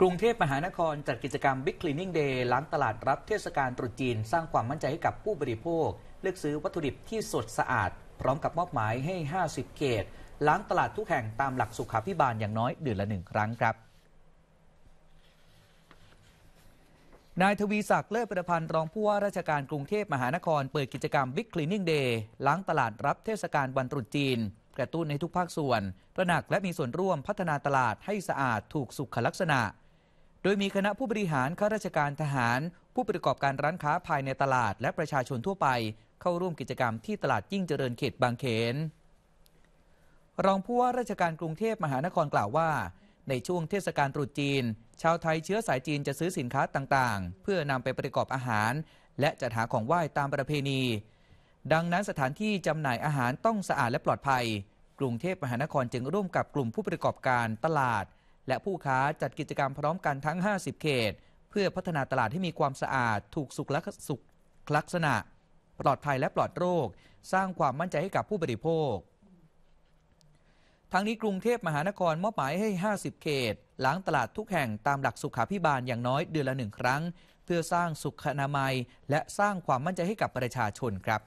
กรุงเทพมหานครจัดกิจกรรม Big Cleaning Day ล้างตลาดรับเทศกาลตรุษจีน สร้างความมั่นใจให้กับผู้บริโภค เลือกซื้อวัตถุดิบที่สดสะอาด พร้อมกับมอบหมายให้ 50เขตล้างตลาดทุกแห่งตามหลักสุขาพิบาลอย่างน้อยเดือนละหนึ่งครั้งครับ นายทวีศักดิ์เลิศประพันธ์รองผู้ว่าราชการกรุงเทพมหานครเปิดกิจกรรม Big Cleaning Day ล้างตลาดรับเทศกาลวันตรุษจีนกระตุ้นให้ทุกภาคส่วนตระหนักและมีส่วนร่วมพัฒนาตลาดให้สะอาดถูกสุขลักษณะโดยมีคณะผู้บริหารข้าราชการทหารผู้ประกอบการร้านค้าภายในตลาด และประชาชนทั่วไปเข้าร่วมกิจกรรมที่ตลาดยิ่งเจริญเขตบางเขน รองผู้ว่าราชการกรุงเทพมหานครกล่าวว่า ในช่วงเทศกาลตรุษจีน ชาวไทยเชื้อสายจีนจะซื้อสินค้าต่างๆ เพื่อนำไปประกอบอาหาร และจัดหาของไหว้ตามประเพณี ดังนั้นสถานที่จำหน่ายอาหารต้องสะอาดและปลอดภัย กรุงเทพมหานครจึงร่วมกับกลุ่มผู้ประกอบการตลาดและผู้ค้าจัดกิจกรรมพร้อมกันทั้ง 50 เขตเพื่อพัฒนาตลาดให้มีความสะอาด ถูกสุขลักษณะ ปลอดภัยและปลอดโรค สร้างความมั่นใจให้กับผู้บริโภค ทั้งนี้กรุงเทพมหานครมอบหมายให้ 50 เขตล้างตลาดทุกแห่งตามหลักสุขาพิบาลอย่างน้อยเดือนละหนึ่งครั้ง เพื่อสร้างสุขนามัย และสร้างความมั่นใจให้กับประชาชนครับ